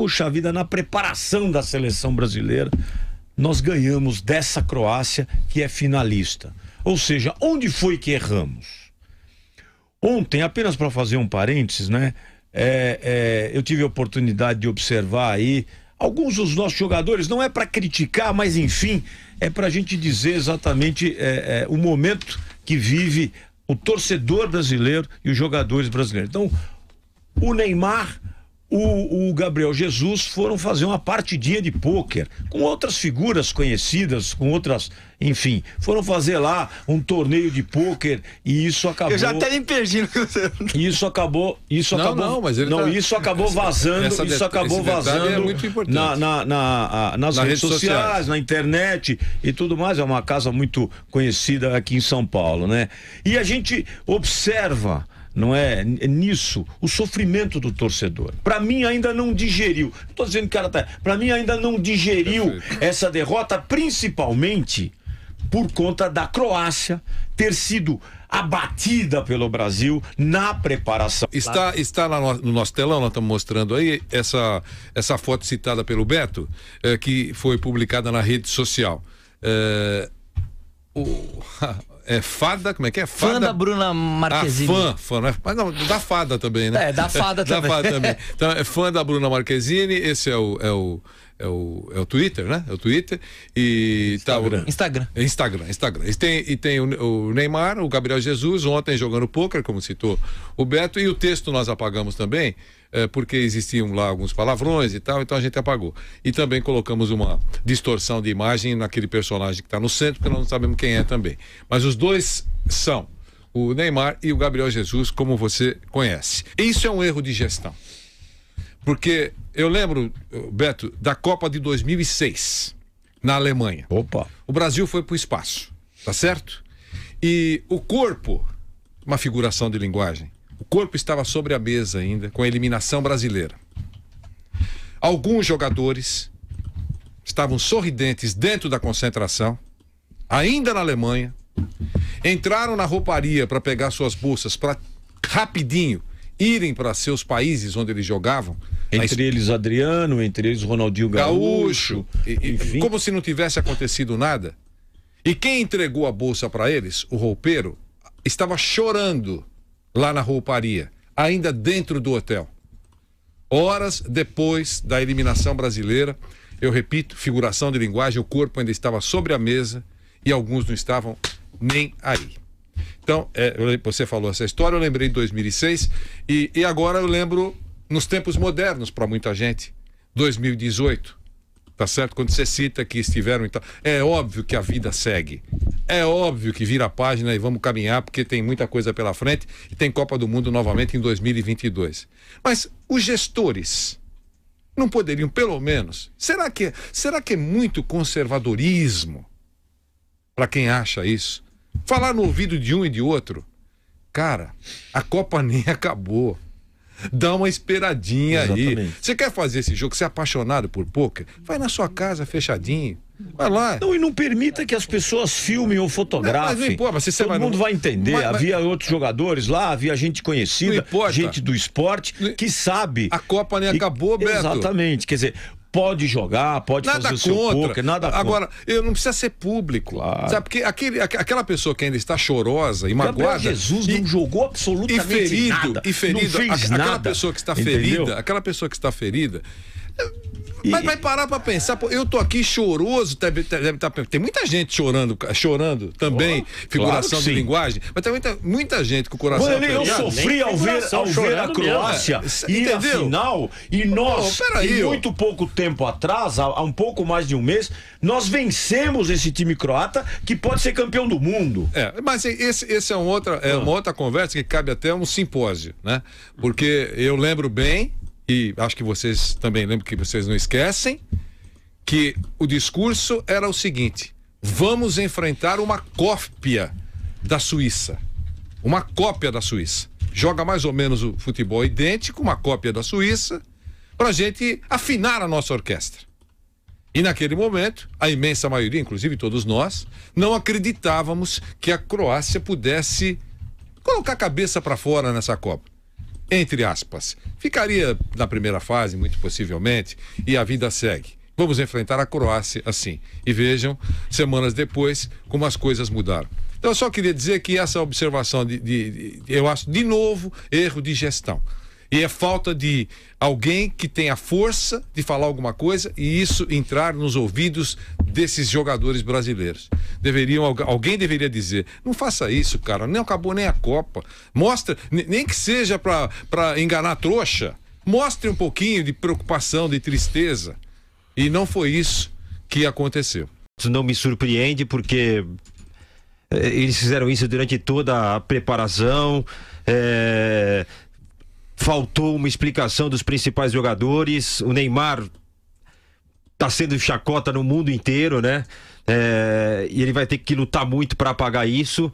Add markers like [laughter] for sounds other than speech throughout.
puxa vida, na preparação da seleção brasileira, nós ganhamos dessa Croácia que é finalista. Ou seja, onde foi que erramos? Ontem, apenas para fazer um parênteses, né? É, é, eu tive a oportunidade de observar aí alguns dos nossos jogadores, não é para criticar, mas enfim, é para a gente dizer exatamente é, é, o momento que vive o torcedor brasileiro e os jogadores brasileiros. Então, o Neymar o, o, Gabriel Jesus foram fazer uma partidinha de pôquer com outras figuras conhecidas, com outras, enfim, foram fazer lá um torneio de pôquer e isso acabou. Eu já até me perdi. Isso acabou, isso não, acabou. Não, mas ele não, tá... isso acabou vazando, Essa, isso acabou é vazando é na, na, na, nas na redes, redes sociais, sociais, na internet e tudo mais. É uma casa muito conhecida aqui em São Paulo, né? E a gente observa não é? é, nisso o sofrimento do torcedor. Para mim ainda não digeriu. Não tô dizendo que o cara tá, para mim ainda não digeriu Perfeito. essa derrota principalmente por conta da Croácia ter sido abatida pelo Brasil na preparação. Está, está lá no, nosso telão, nós estamos mostrando aí essa, essa foto citada pelo Beto, eh, que foi publicada na rede social. É o, [laughs] é fada, como é que é? Fada, fã da Bruna Marquezine. Ah, fã, fã, não é, mas não, da fada também, né? É, da fada [laughs] também. fada também. Então, é fã da Bruna Marquezine, esse é o, é o é o, é o Twitter, né? É o Twitter e Instagram. Tá, o, Instagram. É Instagram, Instagram. E tem, e tem o, o, Neymar, o Gabriel Jesus, ontem jogando pôquer, como citou o Beto, e o texto nós apagamos também, é, porque existiam lá alguns palavrões e tal, então a gente apagou. E também colocamos uma distorção de imagem naquele personagem que está no centro, porque nós não sabemos quem é também. Mas os dois são o Neymar e o Gabriel Jesus, como você conhece. Isso é um erro de gestão. Porque eu lembro, Beto, da Copa de 2006 na Alemanha. Opa. O Brasil foi para o espaço, tá certo? E o corpo, uma figuração de linguagem, o corpo estava sobre a mesa ainda com a eliminação brasileira. Alguns jogadores estavam sorridentes dentro da concentração, ainda na Alemanha, entraram na rouparia para pegar suas bolsas para rapidinho irem para seus países onde eles jogavam entre eles Adriano, entre eles Ronaldinho Gaúcho. Gaúcho. E, enfim. Como se não tivesse acontecido nada. E quem entregou a bolsa para eles, o roupeiro, estava chorando lá na rouparia, ainda dentro do hotel. Horas depois da eliminação brasileira, eu repito, figuração de linguagem, o corpo ainda estava sobre a mesa e alguns não estavam nem aí. Então, é, você falou essa história, eu lembrei de 2006 e, e agora eu lembro nos tempos modernos para muita gente. 2018, tá certo? Quando você cita que estiveram então, é óbvio que a vida segue. É óbvio que vira a página e vamos caminhar porque tem muita coisa pela frente e tem Copa do Mundo novamente em 2022. Mas os gestores não poderiam pelo menos. Será que será que é muito conservadorismo para quem acha isso? Falar no ouvido de um e de outro. Cara, a Copa [laughs] nem acabou. Dá uma esperadinha Exatamente. aí. Você quer fazer esse jogo? Você é apaixonado por poker? Vai na sua casa fechadinho. Vai lá. Não, e não permita que as pessoas filmem ou fotografem. Não, mas não importa, você Todo mundo não... vai entender. Mas, mas... Havia outros jogadores lá, havia gente conhecida, gente do esporte que sabe. A Copa nem e... acabou, Beto. Exatamente. Quer dizer, Pode jogar, pode nada fazer o seu contra. poker, nada Agora, contra. eu não precisa ser público. Claro. Sabe, porque aquele, aquela pessoa que ainda está chorosa e magoada... Gabriel Jesus e, não jogou absolutamente e ferido, nada. E ferido, não fez a, nada. aquela pessoa que está Entendeu? ferida, aquela pessoa que está ferida... É, mas vai parar pra pensar, pô, eu tô aqui choroso, deve, tá, deve tá, tem muita gente chorando, chorando também, oh, figuração claro de linguagem, mas tem muita, muita gente com o coração Mano, eu sofri ao ver, ao ver a Croácia é, e a final, e nós, oh, peraí, muito pouco tempo atrás, há, há, um pouco mais de um mês, nós vencemos esse time croata que pode ser campeão do mundo. É, mas esse, esse é, um outra, é ah. uma outra conversa que cabe até um simpósio, né? Porque eu lembro bem e acho que vocês também lembram que vocês não esquecem, que o discurso era o seguinte: vamos enfrentar uma cópia da Suíça. Uma cópia da Suíça. Joga mais ou menos o futebol idêntico, uma cópia da Suíça, para gente afinar a nossa orquestra. E naquele momento, a imensa maioria, inclusive todos nós, não acreditávamos que a Croácia pudesse colocar a cabeça para fora nessa Copa entre aspas. Ficaria na primeira fase, muito possivelmente, e a vida segue. Vamos enfrentar a Croácia assim. E vejam, semanas depois, como as coisas mudaram. Então, eu só queria dizer que essa observação, de, de, de eu acho, de novo, erro de gestão. E é falta de alguém que tenha força de falar alguma coisa e isso entrar nos ouvidos desses jogadores brasileiros. Deveriam, alguém deveria dizer: não faça isso, cara, não acabou nem a Copa. Mostra, nem que seja para enganar trouxa, mostre um pouquinho de preocupação, de tristeza. E não foi isso que aconteceu. Isso não me surpreende porque eh, eles fizeram isso durante toda a preparação. É, faltou uma explicação dos principais jogadores. O Neymar tá sendo chacota no mundo inteiro, né? É, e ele vai ter que lutar muito para apagar isso.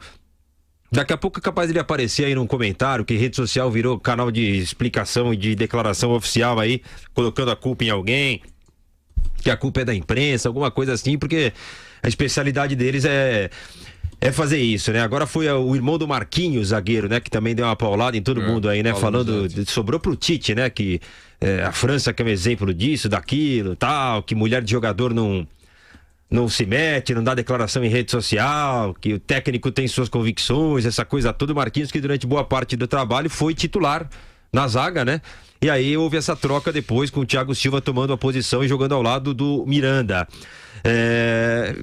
Daqui a pouco é capaz ele aparecer aí num comentário que rede social virou canal de explicação e de declaração oficial aí, colocando a culpa em alguém, que a culpa é da imprensa, alguma coisa assim, porque a especialidade deles é é fazer isso, né? Agora foi uh, o irmão do Marquinhos, zagueiro, né? Que também deu uma paulada em todo é, mundo aí, né? Falando, de, sobrou pro Tite, né? Que é, a França que é um exemplo disso, daquilo, tal, que mulher de jogador não não se mete, não dá declaração em rede social, que o técnico tem suas convicções, essa coisa toda. O Marquinhos que durante boa parte do trabalho foi titular na zaga, né? E aí houve essa troca depois com o Thiago Silva tomando a posição e jogando ao lado do Miranda. É...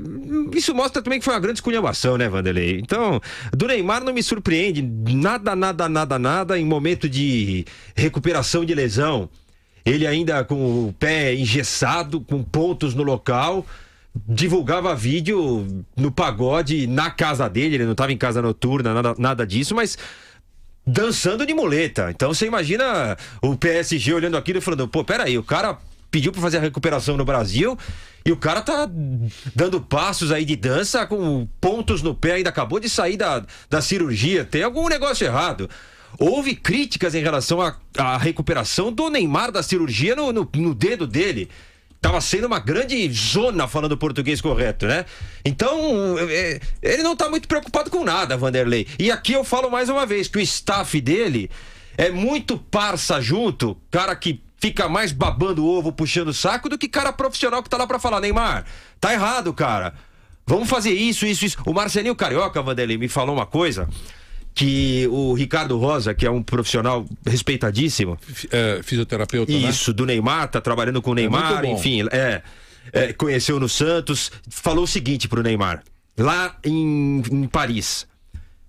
Isso mostra também que foi uma grande esculhambação, né, Vanderlei? Então, do Neymar não me surpreende nada, nada, nada, nada em momento de recuperação de lesão. Ele ainda com o pé engessado, com pontos no local, divulgava vídeo no pagode, na casa dele, ele não estava em casa noturna, nada, nada disso, mas dançando de muleta. Então você imagina o PSG olhando aquilo e falando: pô, peraí, o cara pediu para fazer a recuperação no Brasil e o cara tá dando passos aí de dança com pontos no pé, ainda acabou de sair da, da cirurgia. Tem algum negócio errado. Houve críticas em relação à, à recuperação do Neymar da cirurgia no, no, no dedo dele estava sendo uma grande zona falando português correto, né? Então, é, é, ele não está muito preocupado com nada, Vanderlei. E aqui eu falo mais uma vez que o staff dele é muito parça junto, cara que fica mais babando ovo, puxando o saco, do que cara profissional que tá lá para falar, Neymar, tá errado, cara. Vamos fazer isso, isso, isso. O Marcelinho Carioca, Vanderlei, me falou uma coisa que o Ricardo Rosa, que é um profissional respeitadíssimo. É, fisioterapeuta. Né? Isso, né? do Neymar, tá trabalhando com o é Neymar, é enfim, é, é, Conheceu no Santos, falou o seguinte pro Neymar, lá em, em Paris,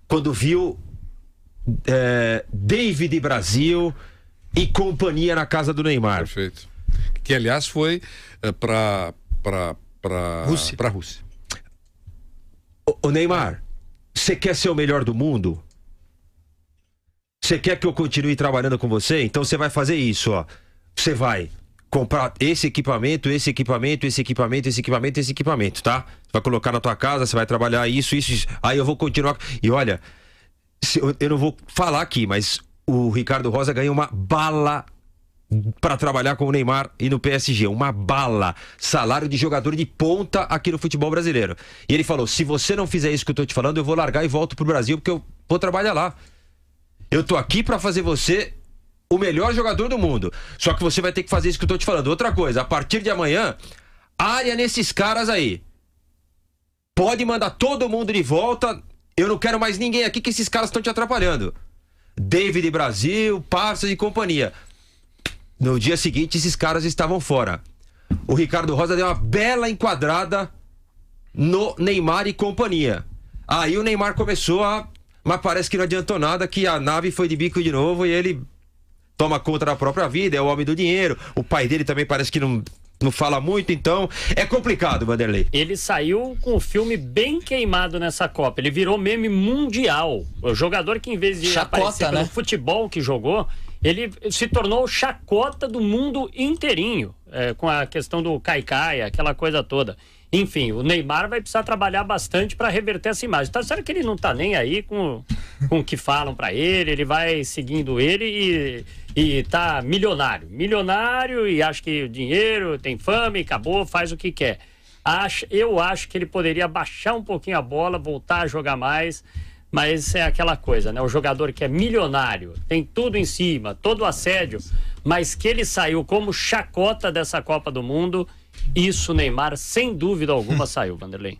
quando viu é, David Brasil e companhia na casa do Neymar. Perfeito. Que aliás foi é, para para para Rússia. Pra Rússia. O, o Neymar, você quer ser o melhor do mundo? Você quer que eu continue trabalhando com você? Então você vai fazer isso, ó. Você vai comprar esse equipamento, esse equipamento, esse equipamento, esse equipamento, esse equipamento, tá? Você vai colocar na tua casa, você vai trabalhar isso, isso, isso. Aí eu vou continuar. E olha, eu não vou falar aqui, mas o Ricardo Rosa ganhou uma bala para trabalhar com o Neymar e no PSG, uma bala, salário de jogador de ponta aqui no futebol brasileiro. E ele falou: "Se você não fizer isso que eu tô te falando, eu vou largar e volto pro Brasil porque eu vou trabalhar lá". Eu tô aqui para fazer você o melhor jogador do mundo. Só que você vai ter que fazer isso que eu tô te falando. Outra coisa, a partir de amanhã, área nesses caras aí. Pode mandar todo mundo de volta. Eu não quero mais ninguém aqui que esses caras estão te atrapalhando. David Brasil, Parças e companhia. No dia seguinte, esses caras estavam fora. O Ricardo Rosa deu uma bela enquadrada no Neymar e companhia. Aí o Neymar começou a mas parece que não adiantou nada, que a nave foi de bico de novo e ele toma conta da própria vida, é o homem do dinheiro. O pai dele também parece que não não fala muito, então é complicado, Vanderlei. Ele saiu com o filme bem queimado nessa Copa. Ele virou meme mundial. O jogador que em vez de Chacota, aparecer né? pelo futebol que jogou, ele se tornou chacota do mundo inteirinho, é, com a questão do caicai, aquela coisa toda. Enfim, o Neymar vai precisar trabalhar bastante para reverter essa imagem. Tá certo que ele não tá nem aí com, com o que falam para ele, ele vai seguindo ele e, e tá milionário. Milionário e acha que o dinheiro tem fama e acabou, faz o que quer. Acho, eu acho que ele poderia baixar um pouquinho a bola, voltar a jogar mais mas é aquela coisa, né? O jogador que é milionário, tem tudo em cima, todo o assédio, mas que ele saiu como chacota dessa Copa do Mundo, isso Neymar sem dúvida alguma [laughs] saiu, Vanderlei.